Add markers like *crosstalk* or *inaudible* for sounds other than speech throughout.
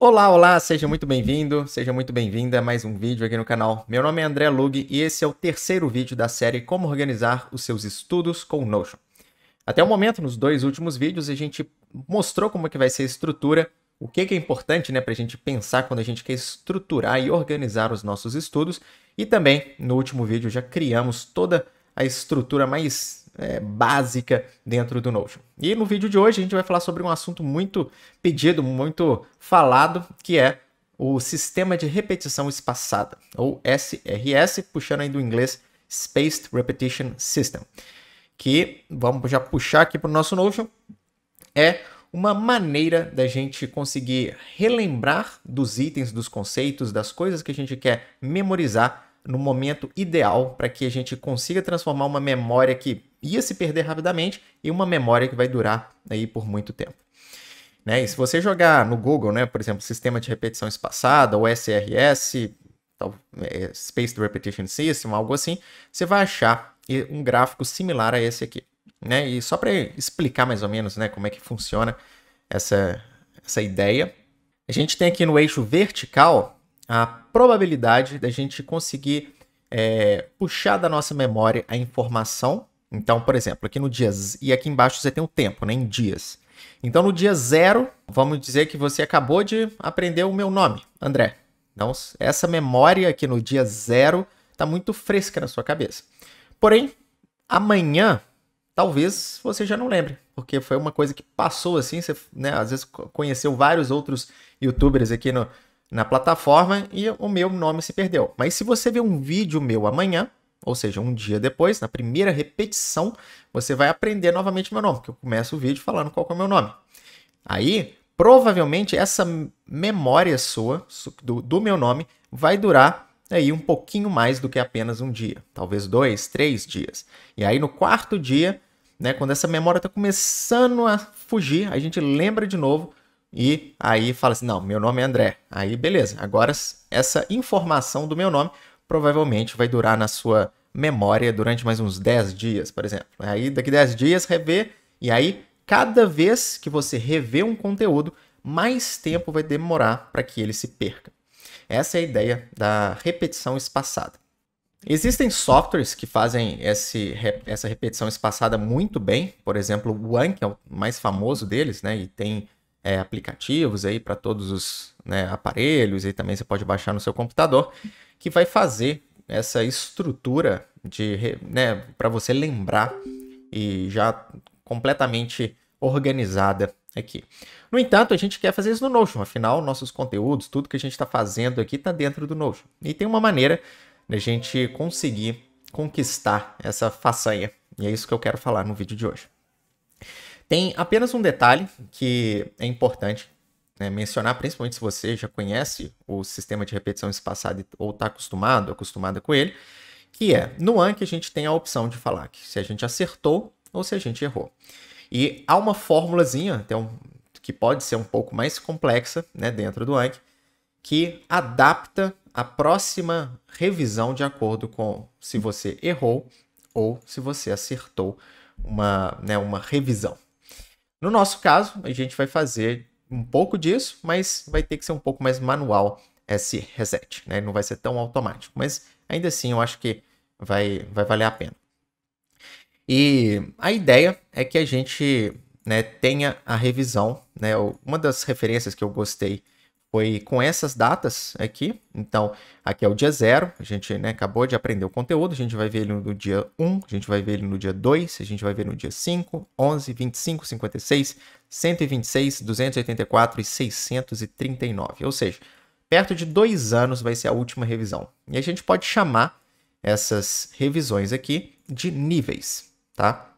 Olá, olá, seja muito bem-vindo, seja muito bem-vinda a mais um vídeo aqui no canal. Meu nome é André Lug e esse é o terceiro vídeo da série Como Organizar os Seus Estudos com Notion. Até o momento, nos dois últimos vídeos, a gente mostrou como é que vai ser a estrutura, o que é importante né, para a gente pensar quando a gente quer estruturar e organizar os nossos estudos e também, no último vídeo, já criamos toda a a estrutura mais é, básica dentro do Notion. E no vídeo de hoje a gente vai falar sobre um assunto muito pedido, muito falado, que é o Sistema de Repetição Espaçada, ou SRS, puxando aí do inglês Spaced Repetition System, que, vamos já puxar aqui para o nosso Notion, é uma maneira da gente conseguir relembrar dos itens, dos conceitos, das coisas que a gente quer memorizar no momento ideal para que a gente consiga transformar uma memória que ia se perder rapidamente em uma memória que vai durar aí por muito tempo. Né? E se você jogar no Google, né, por exemplo, Sistema de Repetição Espaçada, ou SRS, tal, é, Repetition System, algo assim, você vai achar um gráfico similar a esse aqui. Né? E só para explicar mais ou menos né, como é que funciona essa, essa ideia, a gente tem aqui no eixo vertical a probabilidade da gente conseguir é, puxar da nossa memória a informação. Então, por exemplo, aqui no dias e aqui embaixo você tem o tempo, né, em dias. Então, no dia zero, vamos dizer que você acabou de aprender o meu nome, André. Então, essa memória aqui no dia zero está muito fresca na sua cabeça. Porém, amanhã, talvez você já não lembre, porque foi uma coisa que passou assim, você, né, às vezes conheceu vários outros youtubers aqui no, na plataforma e o meu nome se perdeu. Mas se você ver um vídeo meu amanhã, ou seja, um dia depois, na primeira repetição, você vai aprender novamente meu nome, porque eu começo o vídeo falando qual é o meu nome. Aí, provavelmente, essa memória sua, do, do meu nome, vai durar aí um pouquinho mais do que apenas um dia, talvez dois, três dias. E aí, no quarto dia, né, quando essa memória está começando a fugir, a gente lembra de novo e aí fala assim: não, meu nome é André. Aí beleza, agora essa informação do meu nome provavelmente vai durar na sua memória durante mais uns 10 dias, por exemplo. Aí daqui 10 dias rever, e aí cada vez que você rever um conteúdo, mais tempo vai demorar para que ele se perca. Essa é a ideia da repetição espaçada. Existem softwares que fazem esse, essa repetição espaçada muito bem, por exemplo, o One, que é o mais famoso deles, né? E tem é, aplicativos aí para todos os né, aparelhos e também você pode baixar no seu computador, que vai fazer essa estrutura de né, para você lembrar e já completamente organizada aqui. No entanto, a gente quer fazer isso no Notion, afinal, nossos conteúdos, tudo que a gente está fazendo aqui está dentro do Notion. E tem uma maneira da gente conseguir conquistar essa façanha. E é isso que eu quero falar no vídeo de hoje. Tem apenas um detalhe que é importante né, mencionar, principalmente se você já conhece o sistema de repetição espaçada ou está acostumado, acostumada com ele, que é no Anki a gente tem a opção de falar que se a gente acertou ou se a gente errou. E há uma formulazinha, um, que pode ser um pouco mais complexa né, dentro do Anki, que adapta a próxima revisão de acordo com se você errou ou se você acertou uma, né, uma revisão. No nosso caso, a gente vai fazer um pouco disso, mas vai ter que ser um pouco mais manual esse reset, né? Não vai ser tão automático, mas ainda assim eu acho que vai, vai valer a pena. E a ideia é que a gente né, tenha a revisão, né? Uma das referências que eu gostei foi com essas datas aqui. Então, aqui é o dia 0, a gente né, acabou de aprender o conteúdo, a gente vai ver ele no dia 1, a gente vai ver ele no dia 2, a gente vai ver no dia 5, 11, 25, 56, 126, 284 e 639. Ou seja, perto de dois anos vai ser a última revisão. E a gente pode chamar essas revisões aqui de níveis, tá?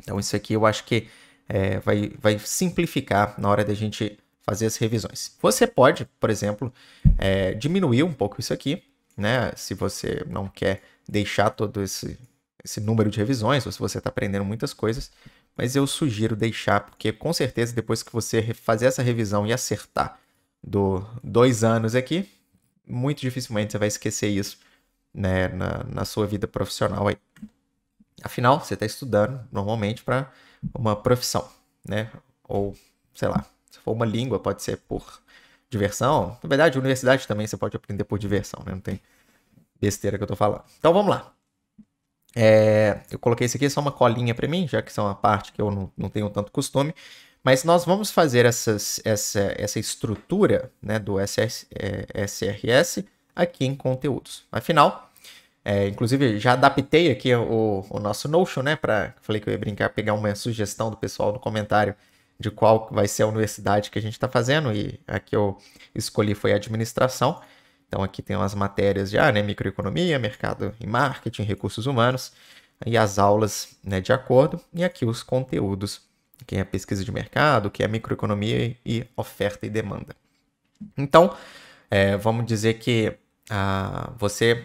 Então, isso aqui eu acho que é, vai, vai simplificar na hora da gente fazer as revisões. Você pode, por exemplo, é, diminuir um pouco isso aqui, né? Se você não quer deixar todo esse, esse número de revisões, ou se você está aprendendo muitas coisas, mas eu sugiro deixar, porque com certeza depois que você fazer essa revisão e acertar do dois anos aqui, muito dificilmente você vai esquecer isso né, na, na sua vida profissional aí. Afinal, você está estudando normalmente para uma profissão, né? Ou sei lá, se for uma língua, pode ser por diversão. Na verdade, universidade também você pode aprender por diversão, né? Não tem besteira que eu tô falando. Então vamos lá. É, eu coloquei isso aqui é só uma colinha para mim, já que isso é uma parte que eu não, não tenho tanto costume. Mas nós vamos fazer essas, essa, essa estrutura né, do SS, é, SRS aqui em conteúdos. Afinal, é, inclusive já adaptei aqui o, o nosso Notion, né? Pra, falei que eu ia brincar, pegar uma sugestão do pessoal no comentário de qual vai ser a universidade que a gente está fazendo, e a que eu escolhi foi administração. Então aqui tem umas matérias já ah, né, microeconomia, mercado e marketing, recursos humanos, e as aulas né, de acordo, e aqui os conteúdos, que é pesquisa de mercado, que é microeconomia e oferta e demanda. Então, é, vamos dizer que a ah, você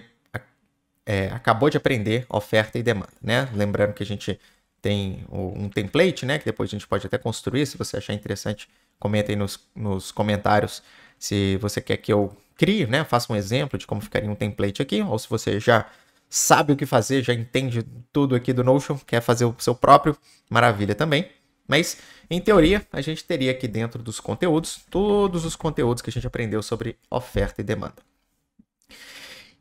é, acabou de aprender oferta e demanda, né? Lembrando que a gente tem um template, né? Que depois a gente pode até construir. Se você achar interessante, comenta aí nos, nos comentários se você quer que eu crie, né? Faça um exemplo de como ficaria um template aqui, ou se você já sabe o que fazer, já entende tudo aqui do Notion, quer fazer o seu próprio, maravilha também. Mas, em teoria, a gente teria aqui dentro dos conteúdos todos os conteúdos que a gente aprendeu sobre oferta e demanda.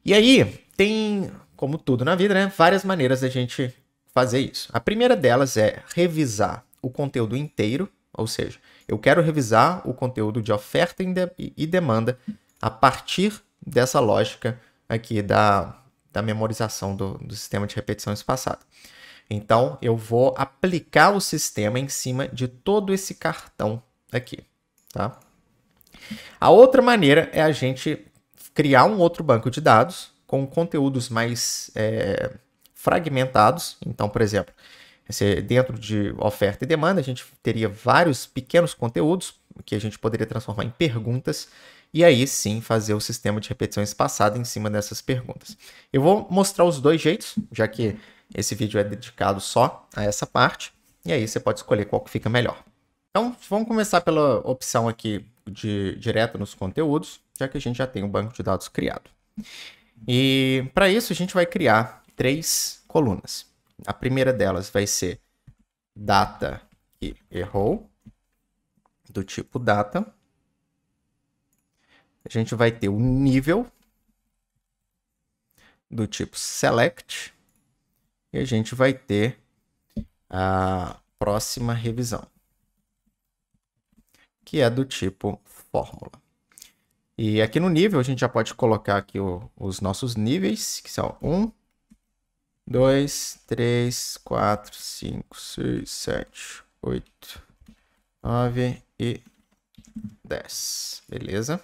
E aí, tem, como tudo na vida, né, várias maneiras da gente fazer isso. A primeira delas é revisar o conteúdo inteiro, ou seja, eu quero revisar o conteúdo de oferta e demanda a partir dessa lógica aqui da, da memorização do, do sistema de repetição espaçada. Então, eu vou aplicar o sistema em cima de todo esse cartão aqui, tá? A outra maneira é a gente criar um outro banco de dados com conteúdos mais é, fragmentados. Então, por exemplo, dentro de oferta e demanda, a gente teria vários pequenos conteúdos que a gente poderia transformar em perguntas e aí sim fazer o sistema de repetição espaçada em cima dessas perguntas. Eu vou mostrar os dois jeitos, já que esse vídeo é dedicado só a essa parte, e aí você pode escolher qual que fica melhor. Então, vamos começar pela opção aqui de direto nos conteúdos, já que a gente já tem o um banco de dados criado. E para isso a gente vai criar três colunas. A primeira delas vai ser data que errou, do tipo data. A gente vai ter o nível, do tipo select. E a gente vai ter a próxima revisão, que é do tipo fórmula. E aqui no nível, a gente já pode colocar aqui o, os nossos níveis, que são 1, 2, 3, 4, 5, 6, 7, 8, 9 e 10. Beleza?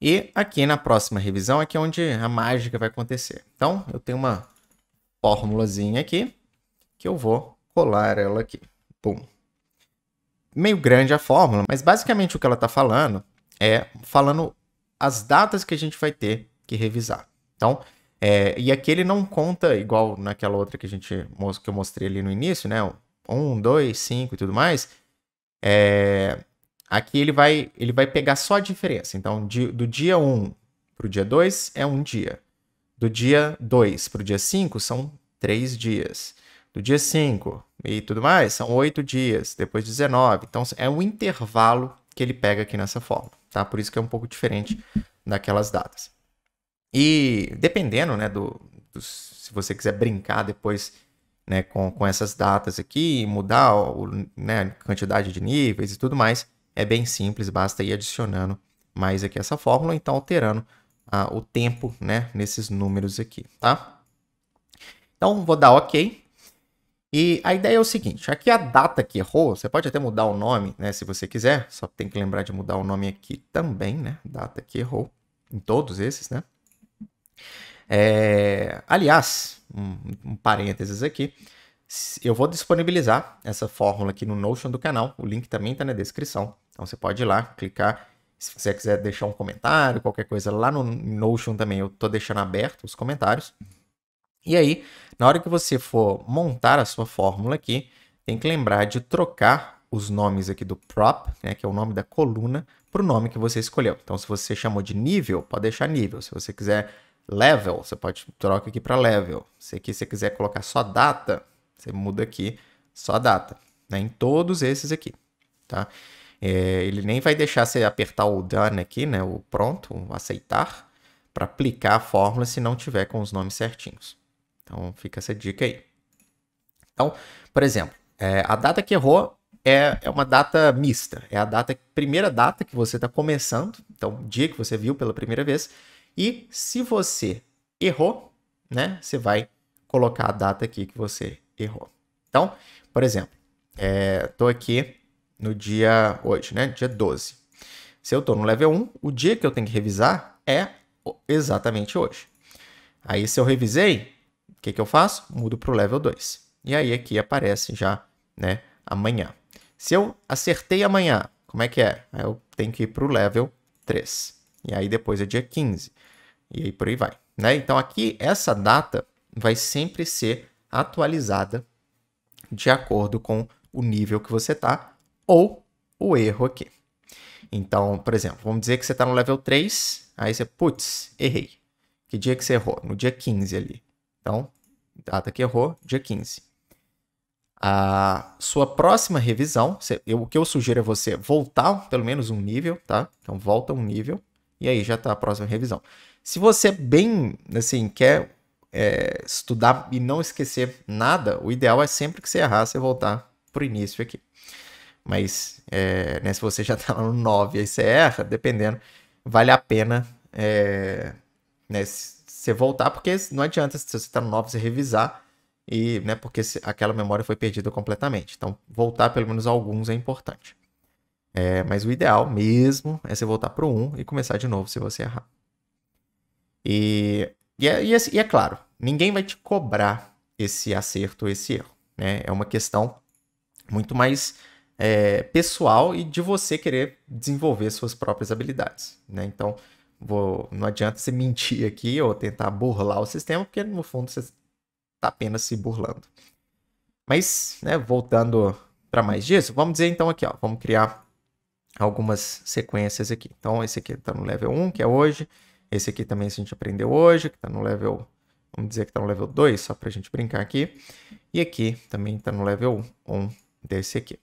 E aqui na próxima revisão é é onde a mágica vai acontecer. Então, eu tenho uma fórmulazinha aqui que eu vou colar ela aqui. Pum. Meio grande a fórmula, mas basicamente o que ela está falando é falando as datas que a gente vai ter que revisar. Então, é, e aqui ele não conta igual naquela outra que a gente que eu mostrei ali no início, né? Um, dois, cinco e tudo mais. É, aqui ele vai, ele vai pegar só a diferença. Então, de, do dia 1 para o dia 2 é um dia. Do dia 2 para o dia 5 são três dias. Do dia 5 e tudo mais são oito dias. Depois 19. Então, é um intervalo que ele pega aqui nessa forma. Tá? Por isso que é um pouco diferente daquelas datas. E dependendo, né, do, do, se você quiser brincar depois né, com, com essas datas aqui, mudar o, né, a quantidade de níveis e tudo mais, é bem simples, basta ir adicionando mais aqui essa fórmula, então alterando ah, o tempo né, nesses números aqui, tá? Então, vou dar OK. E a ideia é o seguinte, aqui a data que errou, você pode até mudar o nome, né, se você quiser, só tem que lembrar de mudar o nome aqui também, né, data que errou, em todos esses, né? É, aliás, um, um parênteses aqui, eu vou disponibilizar essa fórmula aqui no Notion do canal, o link também está na descrição, então você pode ir lá, clicar, se você quiser deixar um comentário, qualquer coisa, lá no Notion também eu estou deixando aberto os comentários. E aí, na hora que você for montar a sua fórmula aqui, tem que lembrar de trocar os nomes aqui do prop, né, que é o nome da coluna, para o nome que você escolheu. Então, se você chamou de nível, pode deixar nível. Se você quiser level, você pode troca aqui para level. Se aqui você quiser colocar só data, você muda aqui só data, né? Em todos esses aqui, tá? É, ele nem vai deixar você apertar o done aqui, né? O pronto, o aceitar, para aplicar a fórmula se não tiver com os nomes certinhos. Então fica essa dica aí. Então, por exemplo, é, a data que errou é, é uma data mista. É a data, primeira data que você está começando, então dia que você viu pela primeira vez, e se você errou, né, você vai colocar a data aqui que você errou. Então, por exemplo, estou é, aqui no dia hoje, né, dia 12. Se eu estou no level 1, o dia que eu tenho que revisar é exatamente hoje. Aí, se eu revisei, o que, que eu faço? Mudo para o level 2. E aí aqui aparece já né, amanhã. Se eu acertei amanhã, como é que é? Eu tenho que ir para o level 3. E aí depois é dia 15. E aí por aí vai. Né? Então aqui essa data vai sempre ser atualizada de acordo com o nível que você está ou o erro aqui. Então, por exemplo, vamos dizer que você está no level 3, aí você, putz, errei. Que dia que você errou? No dia 15 ali. Então, data que errou, dia 15. A sua próxima revisão, você, eu, o que eu sugiro é você voltar pelo menos um nível, tá? Então, volta um nível e aí já está a próxima revisão. Se você bem, assim, quer é, estudar e não esquecer nada, o ideal é sempre que você errar, você voltar para o início aqui. Mas é, né, se você já está no 9 e você erra, dependendo, vale a pena é, né, você voltar, porque não adianta, se você está no 9, você revisar, e, né, porque aquela memória foi perdida completamente. Então, voltar pelo menos alguns é importante. É, mas o ideal mesmo é você voltar para o 1 e começar de novo se você errar. E, e, é, e, é, e é claro, ninguém vai te cobrar esse acerto ou esse erro. Né? É uma questão muito mais é, pessoal e de você querer desenvolver suas próprias habilidades. Né? Então, vou, não adianta você *laughs* mentir aqui ou tentar burlar o sistema, porque no fundo você está apenas se burlando. Mas, né, voltando para mais disso, vamos dizer então aqui, ó, vamos criar algumas sequências aqui. Então, esse aqui está no level 1, que é hoje. Esse aqui também a gente aprendeu hoje, que está no level... Vamos dizer que está no level 2, só para a gente brincar aqui. E aqui também está no level 1 desse aqui.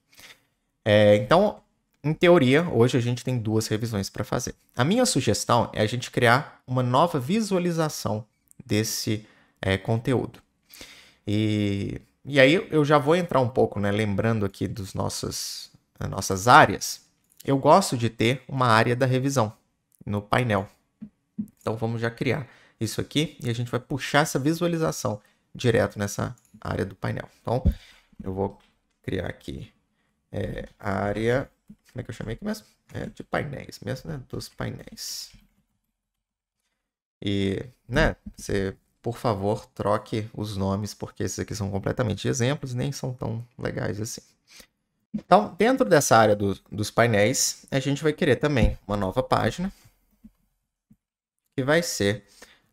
É, então, em teoria, hoje a gente tem duas revisões para fazer. A minha sugestão é a gente criar uma nova visualização desse é, conteúdo. E, e aí eu já vou entrar um pouco, né, lembrando aqui dos nossos, das nossas áreas, eu gosto de ter uma área da revisão no painel. Então vamos já criar isso aqui e a gente vai puxar essa visualização direto nessa área do painel. Então eu vou criar aqui é, a área, como é que eu chamei aqui mesmo? É, de painéis mesmo, né? Dos painéis. E, né, você, por favor, troque os nomes, porque esses aqui são completamente exemplos e nem são tão legais assim. Então, dentro dessa área do, dos painéis, a gente vai querer também uma nova página, que vai ser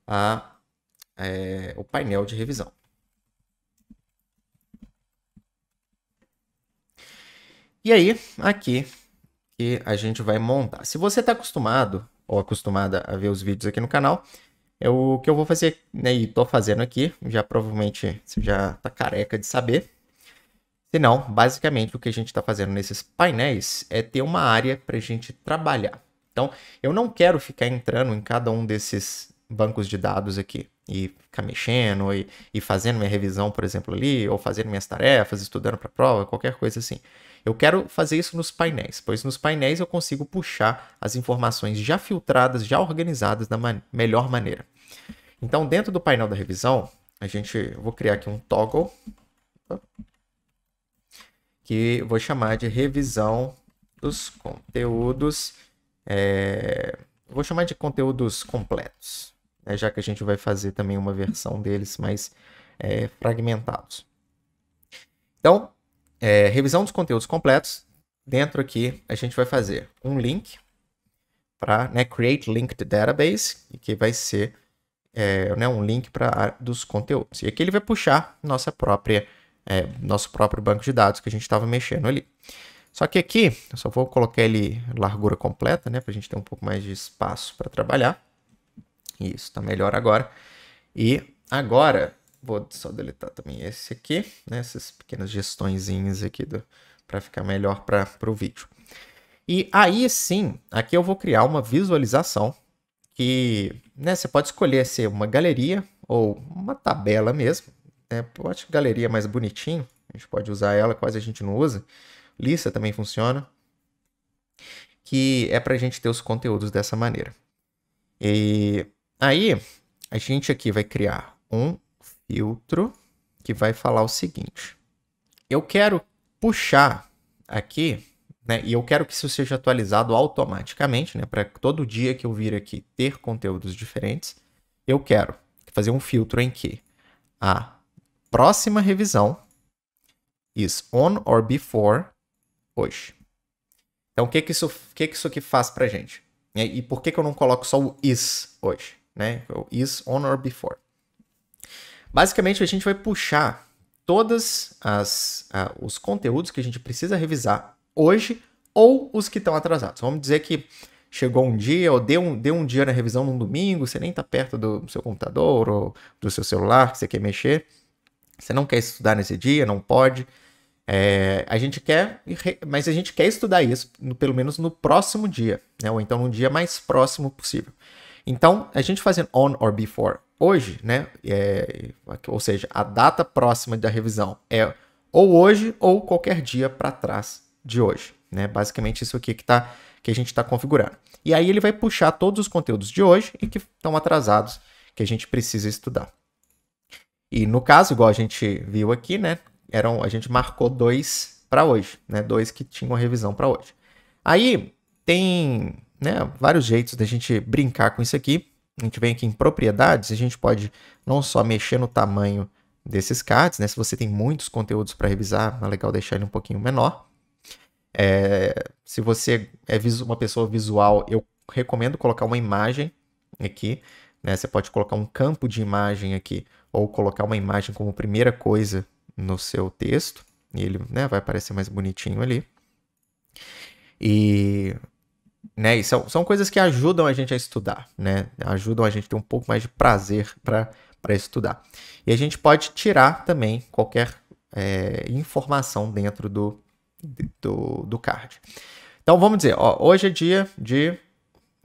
a, é, o painel de revisão. E aí, aqui que a gente vai montar. Se você está acostumado ou acostumada a ver os vídeos aqui no canal, é o que eu vou fazer, né, e estou fazendo aqui, já provavelmente você já está careca de saber, Senão, basicamente, o que a gente está fazendo nesses painéis é ter uma área para a gente trabalhar. Então, eu não quero ficar entrando em cada um desses bancos de dados aqui e ficar mexendo e, e fazendo minha revisão, por exemplo, ali, ou fazendo minhas tarefas, estudando para a prova, qualquer coisa assim. Eu quero fazer isso nos painéis, pois nos painéis eu consigo puxar as informações já filtradas, já organizadas da man melhor maneira. Então, dentro do painel da revisão, a gente, eu vou criar aqui um toggle que vou chamar de revisão dos conteúdos. É... Vou chamar de conteúdos completos, né? já que a gente vai fazer também uma versão deles mais é, fragmentados. Então, é, revisão dos conteúdos completos. Dentro aqui, a gente vai fazer um link para né, Create Linked Database, que vai ser é, né, um link para dos conteúdos. E aqui ele vai puxar nossa própria é, nosso próprio banco de dados que a gente estava mexendo ali. Só que aqui, eu só vou colocar ele largura completa, né, para a gente ter um pouco mais de espaço para trabalhar. Isso, está melhor agora. E agora, vou só deletar também esse aqui, né, essas pequenas gestõezinhas aqui para ficar melhor para o vídeo. E aí sim, aqui eu vou criar uma visualização que né, você pode escolher ser uma galeria ou uma tabela mesmo, é, eu acho que galeria é mais bonitinho, a gente pode usar ela, quase a gente não usa. Lista também funciona, que é para a gente ter os conteúdos dessa maneira. E aí, a gente aqui vai criar um filtro que vai falar o seguinte. Eu quero puxar aqui, né, e eu quero que isso seja atualizado automaticamente, né, para todo dia que eu vir aqui ter conteúdos diferentes, eu quero fazer um filtro em que a próxima revisão is on or before hoje. Então, o que que isso, que que isso aqui faz pra gente? E por que, que eu não coloco só o is hoje? Né? O is on or before. Basicamente, a gente vai puxar todos uh, os conteúdos que a gente precisa revisar hoje ou os que estão atrasados. Vamos dizer que chegou um dia ou deu um, deu um dia na revisão num domingo, você nem está perto do seu computador ou do seu celular que você quer mexer. Você não quer estudar nesse dia, não pode. É, a gente quer, mas a gente quer estudar isso, no, pelo menos no próximo dia, né? ou então no dia mais próximo possível. Então, a gente fazendo on or before hoje, né? É, ou seja, a data próxima da revisão é ou hoje ou qualquer dia para trás de hoje. Né? Basicamente isso aqui que, tá, que a gente está configurando. E aí ele vai puxar todos os conteúdos de hoje e que estão atrasados, que a gente precisa estudar. E no caso, igual a gente viu aqui, né? Eram, a gente marcou dois para hoje, né? Dois que tinham revisão para hoje. Aí tem né, vários jeitos da gente brincar com isso aqui. A gente vem aqui em propriedades, a gente pode não só mexer no tamanho desses cards, né? Se você tem muitos conteúdos para revisar, é legal deixar ele um pouquinho menor. É, se você é uma pessoa visual, eu recomendo colocar uma imagem aqui. Né? Você pode colocar um campo de imagem aqui ou colocar uma imagem como primeira coisa no seu texto, e ele né, vai aparecer mais bonitinho ali. E, né, e são, são coisas que ajudam a gente a estudar, né? ajudam a gente a ter um pouco mais de prazer para pra estudar. E a gente pode tirar também qualquer é, informação dentro do, do, do card. Então vamos dizer, ó, hoje é dia de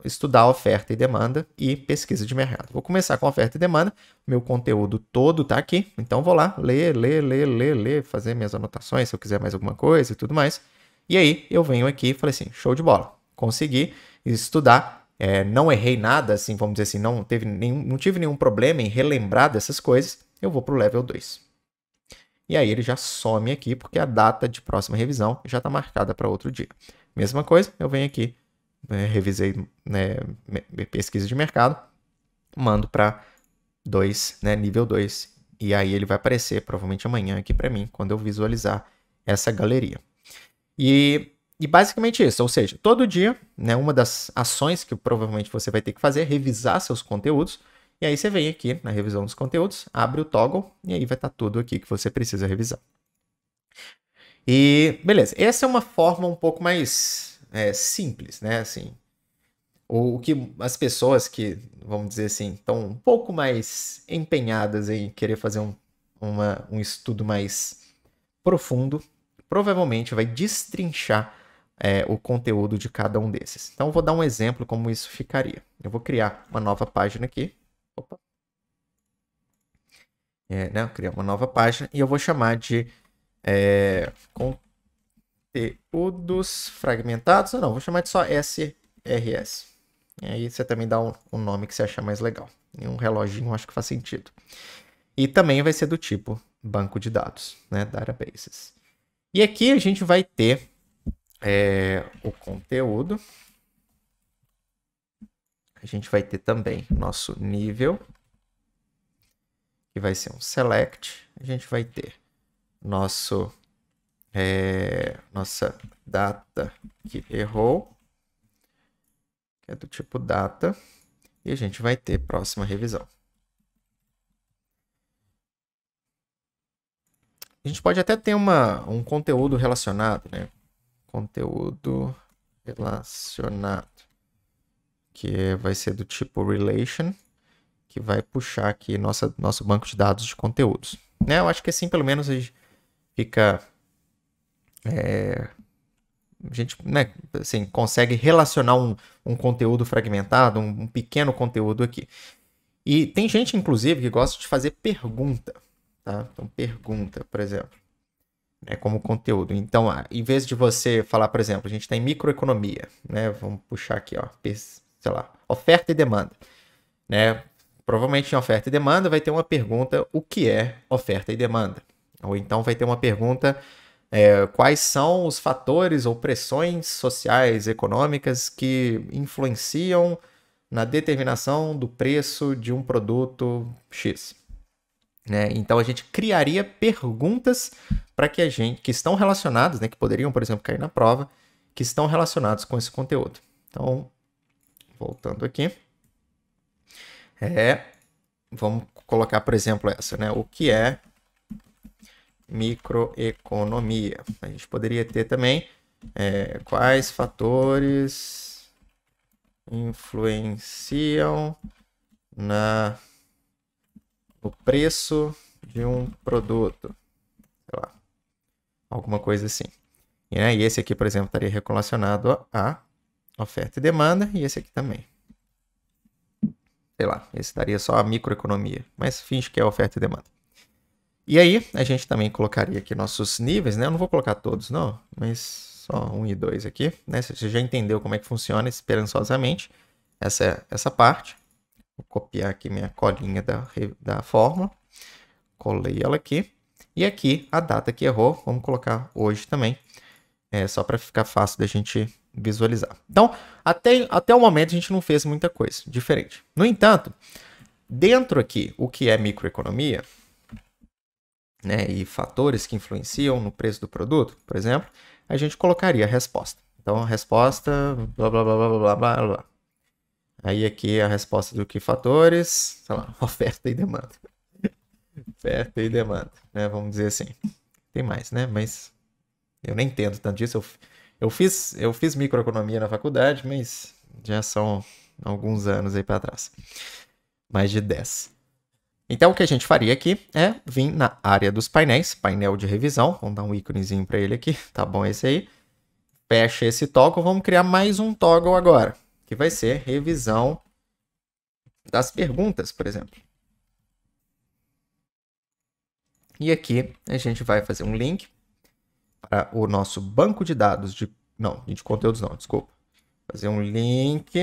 estudar oferta e demanda e pesquisa de mercado. Vou começar com oferta e demanda. Meu conteúdo todo está aqui, então vou lá ler, ler, ler, ler, ler, fazer minhas anotações se eu quiser mais alguma coisa e tudo mais. E aí eu venho aqui e falei assim, show de bola, consegui estudar, é, não errei nada, assim, vamos dizer assim, não, teve nenhum, não tive nenhum problema em relembrar dessas coisas, eu vou para o level 2. E aí ele já some aqui, porque a data de próxima revisão já está marcada para outro dia. Mesma coisa, eu venho aqui né, revisei né, pesquisa de mercado, mando para 2, né, nível 2. E aí ele vai aparecer provavelmente amanhã aqui para mim, quando eu visualizar essa galeria. E, e basicamente isso, ou seja, todo dia, né, uma das ações que provavelmente você vai ter que fazer é revisar seus conteúdos. E aí você vem aqui na revisão dos conteúdos, abre o toggle e aí vai estar tá tudo aqui que você precisa revisar. E beleza, essa é uma forma um pouco mais é, simples, né? Assim, o que as pessoas que, vamos dizer assim, estão um pouco mais empenhadas em querer fazer um, uma, um estudo mais profundo, provavelmente vai destrinchar é, o conteúdo de cada um desses. Então, vou dar um exemplo como isso ficaria. Eu vou criar uma nova página aqui. Opa. É, né? criar uma nova página e eu vou chamar de é, conteúdos fragmentados. Não, vou chamar de só SRS. E aí você também dá um, um nome que você achar mais legal. E um reloginho acho que faz sentido. E também vai ser do tipo banco de dados, né? Databases. E aqui a gente vai ter é, o conteúdo. A gente vai ter também nosso nível, que vai ser um select. A gente vai ter nosso é, nossa data que errou, que é do tipo data, e a gente vai ter próxima revisão. A gente pode até ter uma, um conteúdo relacionado, né? Conteúdo relacionado, que é, vai ser do tipo relation, que vai puxar aqui nossa, nosso banco de dados de conteúdos. Né? Eu acho que assim, pelo menos, a gente fica é, a gente né, assim, consegue relacionar um, um conteúdo fragmentado, um, um, pequeno conteúdo aqui. E tem gente, inclusive, que gosta de fazer pergunta. Tá? Então, pergunta, por exemplo, né, como conteúdo. Então, ah, em vez de você falar, por exemplo, a gente tem tá em microeconomia, né? Vamos puxar aqui, ó, sei lá, oferta e demanda. Né? Provavelmente em oferta e demanda vai ter uma pergunta: o que é oferta e demanda? Ou então vai ter uma pergunta é, quais são os fatores ou pressões sociais, econômicas que influenciam na determinação do preço de um produto X? Né? Então a gente criaria perguntas para que a gente que estão relacionadas, né, que poderiam, por exemplo, cair na prova, que estão relacionados com esse conteúdo. Então, voltando aqui, é, vamos colocar, por exemplo, essa, né? O que é microeconomia. A gente poderia ter também é, quais fatores influenciam na, no preço de um produto, sei lá, alguma coisa assim. E, né, e esse aqui, por exemplo, estaria relacionado a oferta e demanda, e esse aqui também. Sei lá, esse estaria só a microeconomia, mas finge que é oferta e demanda. E aí, a gente também colocaria aqui nossos níveis, né? Eu não vou colocar todos, não, mas só um e dois aqui, né? Você já entendeu como é que funciona esperançosamente essa, é, essa parte. Vou copiar aqui minha colinha da, da fórmula, colei ela aqui. E aqui, a data que errou, vamos colocar hoje também, é, só para ficar fácil da gente visualizar. Então, até, até o momento a gente não fez muita coisa diferente. No entanto, dentro aqui, o que é microeconomia, né, e fatores que influenciam no preço do produto, por exemplo, a gente colocaria a resposta. Então, a resposta, blá, blá, blá, blá, blá, blá, blá. Aí aqui a resposta do que fatores, sei lá, *laughs* oferta e demanda. oferta e demanda, né, vamos dizer assim. Tem mais, né, mas eu nem entendo tanto disso. Eu, eu, fiz, eu fiz microeconomia na faculdade, mas já são alguns anos aí para trás. Mais de 10. Então, o que a gente faria aqui é vir na área dos painéis, painel de revisão, vamos dar um íconezinho para ele aqui, *laughs* tá bom esse aí. Fecha esse toggle, vamos criar mais um toggle agora, que vai ser revisão das perguntas, por exemplo. E aqui a gente vai fazer um link para o nosso banco de dados de... Não, de conteúdos não, desculpa. Fazer um link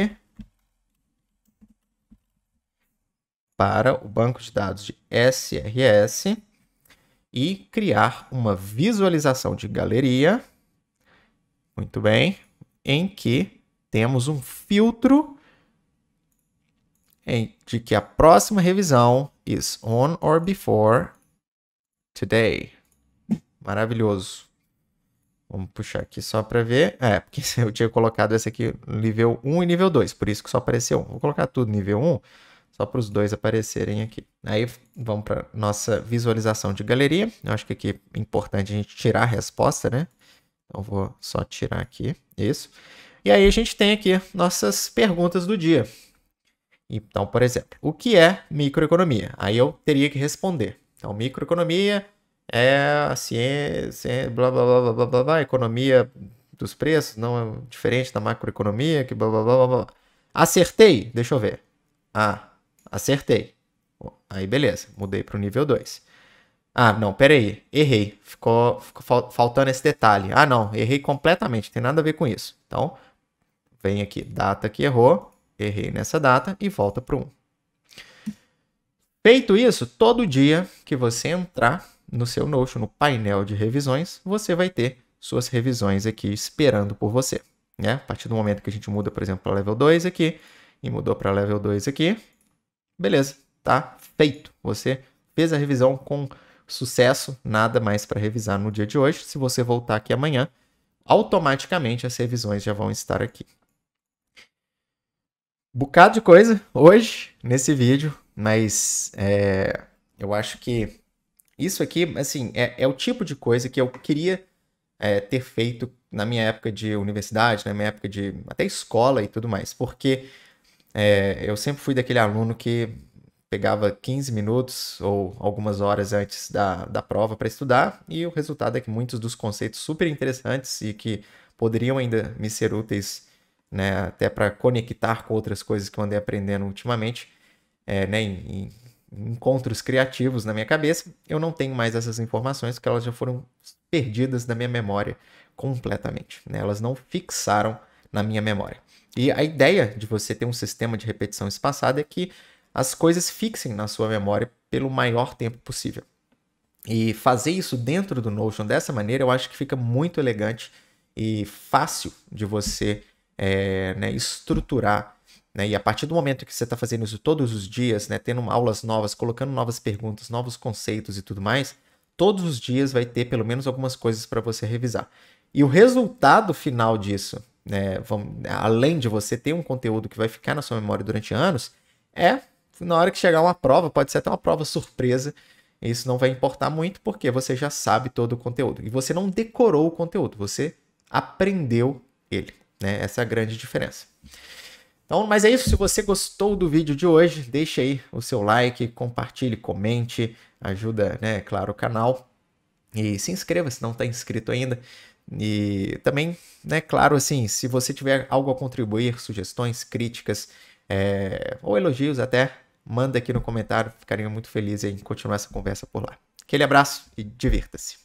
para o banco de dados de SRS e criar uma visualização de galeria. Muito bem. Em que temos um filtro de que a próxima revisão is on or before today. Maravilhoso. Vamos puxar aqui só para ver. É, porque *laughs* eu tinha colocado esse aqui no nível 1 e nível 2, por isso que só apareceu 1. Vou colocar tudo nível 1 só para os dois aparecerem aqui. Aí vamos para nossa visualização de galeria. Eu acho que aqui é importante a gente tirar a resposta, né? Então vou só tirar aqui, isso. E aí a gente tem aqui nossas perguntas do dia. Então, por exemplo, o que é microeconomia? Aí eu teria que responder. Então, microeconomia é a ciência, blá blá blá blá blá blá, blá economia dos preços, não é diferente da macroeconomia, que blá blá blá blá. blá. Acertei? Deixa eu ver. Ah, Acertei. Aí beleza, mudei para o nível 2. Ah, não, pera aí, errei. Ficou, ficou, faltando esse detalhe. Ah, não, errei completamente, tem nada a ver com isso. Então, vem aqui, data que errou, errei nessa data e volta para o 1. Feito isso, todo dia que você entrar no seu Notion, no painel de revisões, você vai ter suas revisões aqui esperando por você. Né? A partir do momento que a gente muda, por exemplo, para level 2 aqui, e mudou para level 2 aqui, beleza, tá feito. Você fez a revisão com sucesso, nada mais para revisar no dia de hoje. Se você voltar aqui amanhã, automaticamente as revisões já vão estar aqui. Bocado de coisa hoje nesse vídeo, mas é, eu acho que isso aqui, assim, é, é, o tipo de coisa que eu queria é, ter feito na minha época de universidade, na minha época de até escola e tudo mais, porque é, eu sempre fui daquele aluno que pegava 15 minutos ou algumas horas antes da, da prova para estudar, e o resultado é que muitos dos conceitos super interessantes e que poderiam ainda me ser úteis, né, até para conectar com outras coisas que eu andei aprendendo ultimamente, é, né, em, em encontros criativos na minha cabeça, eu não tenho mais essas informações porque elas já foram perdidas da minha memória completamente. Né? Elas não fixaram na minha memória. E a ideia de você ter um sistema de repetição espaçada é que as coisas fixem na sua memória pelo maior tempo possível. E fazer isso dentro do Notion dessa maneira, eu acho que fica muito elegante e fácil de você é, né, estruturar. Né? E a partir do momento que você está fazendo isso todos os dias, né, tendo aulas novas, colocando novas perguntas, novos conceitos e tudo mais, todos os dias vai ter pelo menos algumas coisas para você revisar. E o resultado final disso, né, vamos, além de você ter um conteúdo que vai ficar na sua memória durante anos, é na hora que chegar uma prova, pode ser até uma prova surpresa, isso não vai importar muito porque você já sabe todo o conteúdo. E você não decorou o conteúdo, você aprendeu ele. Né? Essa é a grande diferença. Então, mas é isso. Se você gostou do vídeo de hoje, deixe aí o seu like, compartilhe, comente, ajuda, né, claro, o canal. E se inscreva se não está inscrito ainda. E também, né, claro, assim, se você tiver algo a contribuir, sugestões, críticas é, ou elogios até, manda aqui no comentário, ficaria muito feliz em continuar essa conversa por lá. Aquele abraço e divirta-se!